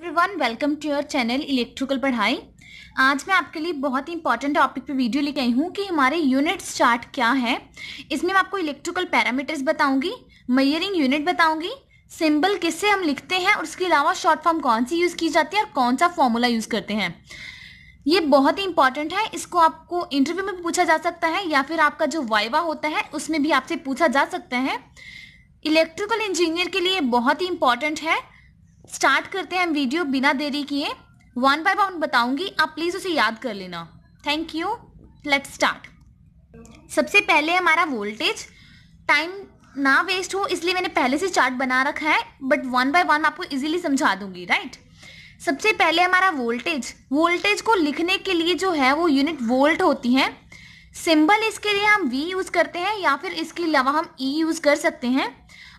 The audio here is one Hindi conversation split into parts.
everyone welcome to your channel electrical पढ़ाई आज मैं आपके लिए बहुत ही इंपॉर्टेंट टॉपिक पे वीडियो लेके आई हूँ कि हमारे यूनिट्स चार्ट क्या है इसमें मैं आपको इलेक्ट्रिकल पैरामीटर्स बताऊंगी मयरिंग यूनिट बताऊंगी सिंबल किससे हम लिखते हैं और उसके अलावा शॉर्ट फॉर्म कौन सी यूज़ की जाती है और कौन सा फॉर्मूला यूज़ करते हैं ये बहुत ही इंपॉर्टेंट है इसको आपको इंटरव्यू में भी पूछा जा सकता है या फिर आपका जो वाइवा होता है उसमें भी आपसे पूछा जा सकता है इलेक्ट्रिकल इंजीनियर के लिए बहुत ही इंपॉर्टेंट है स्टार्ट करते हैं वीडियो बिना देरी किए वन बाय वन बताऊंगी आप प्लीज़ उसे याद कर लेना थैंक यू लेट स्टार्ट सबसे पहले हमारा वोल्टेज टाइम ना वेस्ट हो इसलिए मैंने पहले से चार्ट बना रखा है बट वन बाय वन आपको इजीली समझा दूंगी राइट सबसे पहले हमारा वोल्टेज वोल्टेज को लिखने के लिए जो है वो यूनिट वोल्ट होती हैं सिंबल इसके लिए हम वी यूज़ करते हैं या फिर इसके अलावा हम e यूज़ कर सकते हैं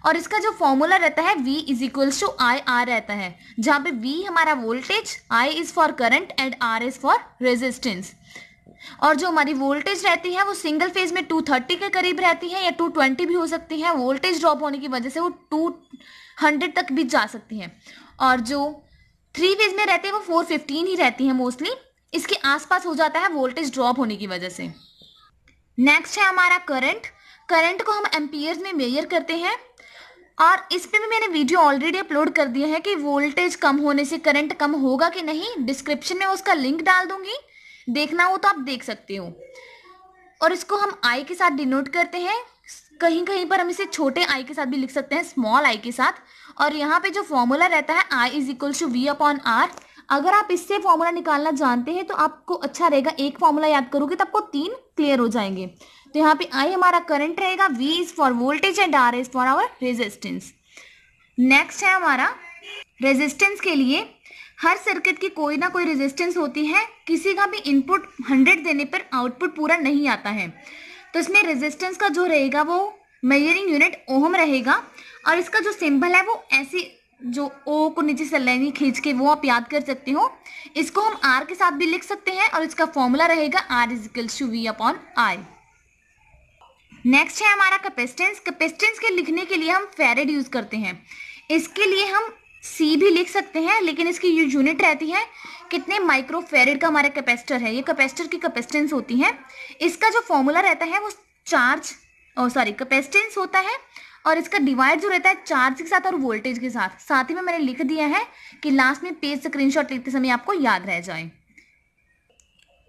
और इसका जो फॉर्मूला रहता है V is equals to I R रहता है जहां पे वी हमारा voltage I is for current and R is for resistance और जो हमारी वोल्टेज रहती है वो सिंगल फेज में 230 के करीब रहती है या 220 भी हो सकती है वोल्टेज ड्रॉप होने की वजह से वो 200 तक भी जा सकती है और जो थ्री फेज में रहती है वो 415 ही रहती है मोस्टली इसके आसपास हो जाता है वोल्टेज ड्रॉप होने की वजह से नेक्स्ट है हमारा करंट करंट को हम एम्पियर्स में मेजर करते हैं और इस पर भी मैंने वीडियो ऑलरेडी अपलोड कर दिया है कि वोल्टेज कम होने से करंट कम होगा कि नहीं डिस्क्रिप्शन में उसका लिंक डाल दूंगी देखना हो तो आप देख सकते हो और इसको हम आई के साथ डिनोट करते हैं कहीं कहीं पर हम इसे छोटे आई के साथ भी लिख सकते हैं स्मॉल आई के साथ और यहाँ पे जो फॉर्मूला रहता है I is equal to V upon R अगर आप इससे फॉर्मूला निकालना जानते हैं तो आपको अच्छा रहेगा एक फॉर्मूला याद करोगे तो आपको तीन क्लियर हो जाएंगे तो यहाँ पे आई हमारा करंट रहेगा V is for voltage and R is for our resistance next है हमारा रेजिस्टेंस के लिए हर सर्किट की कोई ना कोई रेजिस्टेंस होती है किसी का भी इनपुट हंड्रेड देने पर आउटपुट पूरा नहीं आता है तो इसमें रेजिस्टेंस का जो रहेगा वो मेजरिंग यूनिट ओहम रहेगा और इसका जो सिंबल है वो ऐसी जो ओ को नीचे से लाइन खींच के वो आप याद कर सकते हो इसको हम आर के साथ भी लिख सकते हैं और इसका फॉर्मूला रहेगा R is to V upon I next है हमारा कैपेसिटेंस कैपेसिटेंस के लिखने के लिए हम फेरेड यूज करते हैं इसके लिए हम सी भी लिख सकते हैं लेकिन इसकी यूनिट रहती है कितने माइक्रो फेरेड का हमारा कैपेसिटर है ये कैपेसिटर की कैपेसिटेंस होती है इसका जो फॉर्मूला रहता है वो चार्ज सॉरी कैपेसिटेंस होता है और इसका डिवाइड जो रहता है चार्ज के साथ और वोल्टेज के साथ साथ ही में मैंने लिख दिया है कि लास्ट में पेज स्क्रीनशॉट लिखते समय आपको याद रह जाए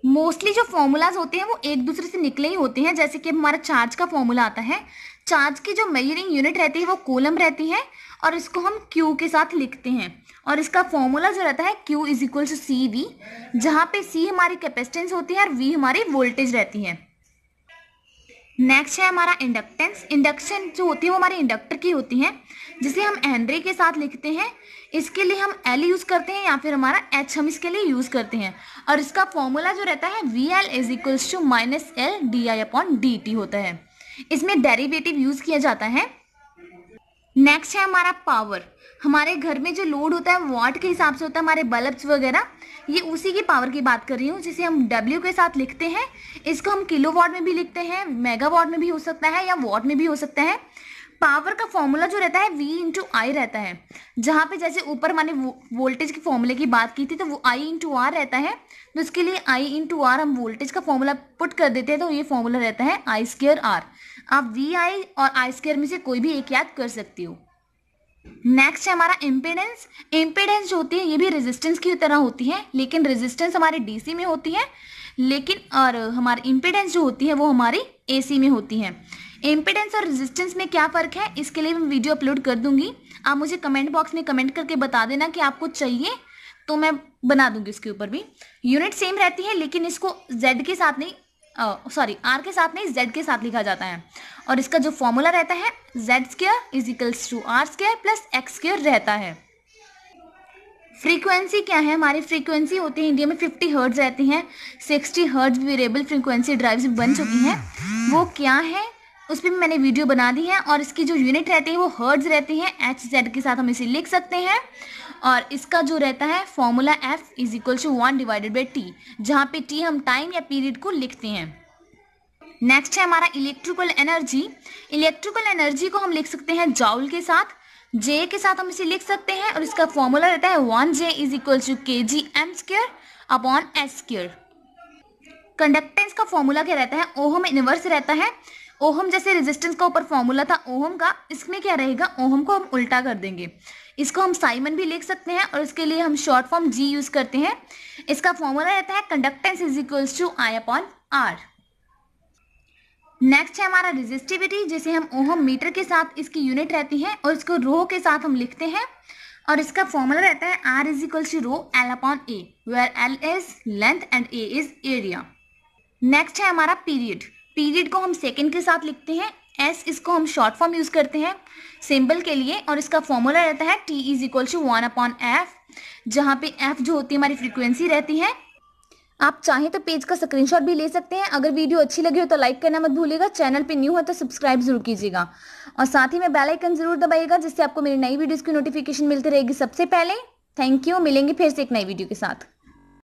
मोस्टली जो फॉर्मूलाज होते हैं वो एक दूसरे से निकले ही होते हैं जैसे कि हमारा चार्ज का फॉर्मूला आता है चार्ज की जो मेजरिंग यूनिट रहती है वो कोलम रहती है और इसको हम क्यू के साथ लिखते हैं और इसका फॉर्मूला जो रहता है Q is equal to C V जहाँ पे सी हमारी कैपेसिटेंस होती है और वी हमारी वोल्टेज रहती है नेक्स्ट है हमारा इंडक्टेंस इंडक्शन जो होती है वो हमारे इंडक्टर की होती है जिसे हम एंद्रे के साथ लिखते हैं इसके लिए हम एल यूज़ करते हैं या फिर हमारा एच हम इसके लिए यूज़ करते हैं और इसका फॉर्मूला जो रहता है V L is equals to minus L D I upon D T होता है इसमें डेरिवेटिव यूज़ किया जाता है नेक्स्ट है हमारा पावर हमारे घर में जो लोड होता है वाट के हिसाब से होता है हमारे बल्ब्स वगैरह ये उसी की पावर की बात कर रही हूँ जिसे हम डब्ल्यू के साथ लिखते हैं इसको हम किलो वाट में भी लिखते हैं मेगा वाट में भी हो सकता है या वाट में भी हो सकता है पावर का फॉर्मूला जो रहता है वी इंटू आई रहता है जहाँ पे जैसे ऊपर मैंने वोल्टेज के फॉर्मूले की बात की थी तो वो आई इंटू आर रहता है तो इसके लिए आई इंटू आर हम वोल्टेज का फॉर्मूला पुट कर देते हैं तो ये फॉर्मूला रहता है आई स्केयर आर आप वी आई और आई स्केयर में से कोई भी एक याद कर सकती हो नेक्स्ट है हमारा इम्पेडेंस इम्पेडेंस जो होती है ये भी रेजिस्टेंस की तरह होती है लेकिन रेजिस्टेंस हमारे डीसी में होती है लेकिन और हमारी इम्पेडेंस जो होती है वो हमारी एसी में होती है इम्पेडेंस और रेजिस्टेंस में क्या फ़र्क है इसके लिए मैं वीडियो अपलोड कर दूंगी आप मुझे कमेंट बॉक्स में कमेंट करके बता देना कि आपको चाहिए तो मैं बना दूंगी इसके ऊपर भी यूनिट सेम रहती है लेकिन इसको जेड के साथ नहीं सॉरी आर के साथ नहीं जेड के साथ लिखा जाता है और इसका जो फॉर्मूला रहता है Z square is equals to R square plus X square रहता है फ्रीक्वेंसी क्या है हमारी फ्रीक्वेंसी होती है इंडिया में 50 हर्ट्ज रहती हैं 60 हर्ट्ज वेरिएबल फ्रीक्वेंसी ड्राइव्स बन चुकी हैं वो क्या है उस पर भी मैंने वीडियो बना दी है और इसकी जो यूनिट रहती है वो हर्ड्स रहती है एच जेड के साथ हम इसे लिख सकते हैं और इसका जो रहता है formula F is equal to one divided by T जहाँ पे टी हम टाइम या पीरियड को लिखते हैं नेक्स्ट है हमारा इलेक्ट्रिकल एनर्जी इलेक्ट्रिकल एनर्जी को हम लिख सकते हैं जाउल के साथ जे के साथ हम इसे लिख सकते हैं और इसका फॉर्मूला रहता है one J is equal to K G M square upon S square conductance का फॉर्मूला क्या रहता है ओहम इनवर्स रहता है ओहम जैसे रेजिस्टेंस का ऊपर फॉर्मूला था ओहम का इसमें क्या रहेगा ओहम को हम उल्टा कर देंगे इसको हम साइमन भी लिख सकते हैं और इसके लिए हम शॉर्ट फॉर्म जी यूज करते हैं इसका फॉर्मूला रहता है conductance is equals to I upon R next है हमारा रेजिस्टिविटी जिसे हम ओहम मीटर के साथ इसकी यूनिट रहती है और इसको रो के साथ हम लिखते हैं और इसका फॉर्मूला रहता है R is equal to rho L upon A where L is length and A is area next है हमारा पीरियड पीरियड को हम सेकेंड के साथ लिखते हैं एस इसको हम शॉर्ट फॉर्म यूज करते हैं सिंबल के लिए और इसका फॉर्मूला रहता है T is equal to one upon F जहाँ पे एफ जो होती है हमारी फ्रिक्वेंसी रहती है आप चाहें तो पेज का स्क्रीनशॉट भी ले सकते हैं अगर वीडियो अच्छी लगी हो तो लाइक करना मत भूलिएगा चैनल पे न्यू हो तो सब्सक्राइब जरूर कीजिएगा और साथ ही में बेल आइकन जरूर दबाइएगा जिससे आपको मेरी नई वीडियोस की नोटिफिकेशन मिलती रहेगी सबसे पहले थैंक यू मिलेंगे फिर से एक नई वीडियो के साथ